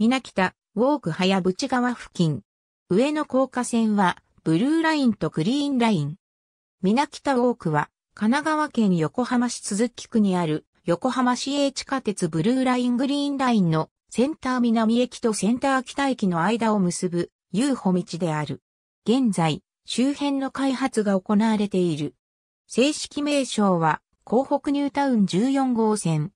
南北、ウォーク早淵川付近。上野高架線は、ブルーラインとグリーンライン。南北ウォークは、神奈川県横浜市鈴木区にある、横浜市営地下鉄ブルーライングリーンラインの、センター南駅とセンター北駅の間を結ぶ、遊歩道である。現在、周辺の開発が行われている。正式名称は、港北ニュータウン14号線。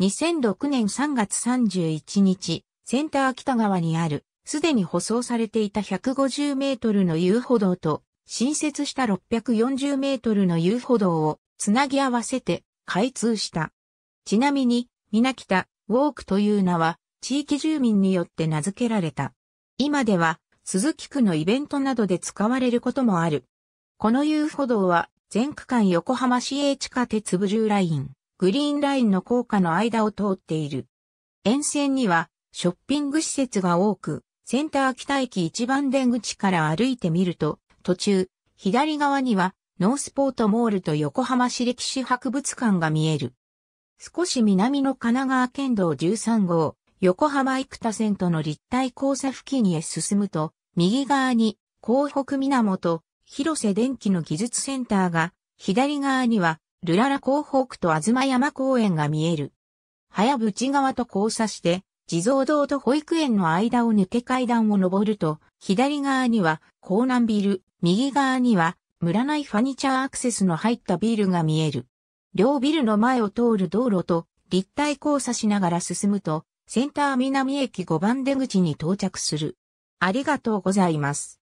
2006年3月31日、センター北側にある、すでに舗装されていた150メートルの遊歩道と、新設した640メートルの遊歩道をつなぎ合わせて開通した。ちなみに、き北、ウォークという名は、地域住民によって名付けられた。今では、鈴木区のイベントなどで使われることもある。この遊歩道は、全区間横浜市営地下鉄ブルーライン、グリーンラインの高架の間を通っている。沿線には、ショッピング施設が多く、センター北駅一番出口から歩いてみると、途中、左側には、ノースポートモールと横浜市歴史博物館が見える。少し南の神奈川県道13号、横浜生田線との立体交差付近へ進むと、右側に、港北源、広瀬電機の技術センターが、左側には、ルララ港北と東山公園が見える。早淵川と交差して、地蔵堂と保育園の間を抜け階段を登ると、左側には港南ビル、右側には村内ファニチャーアクセスの入ったビルが見える。両ビルの前を通る道路と立体交差しながら進むと、センター南駅5番出口に到着する。ありがとうございます。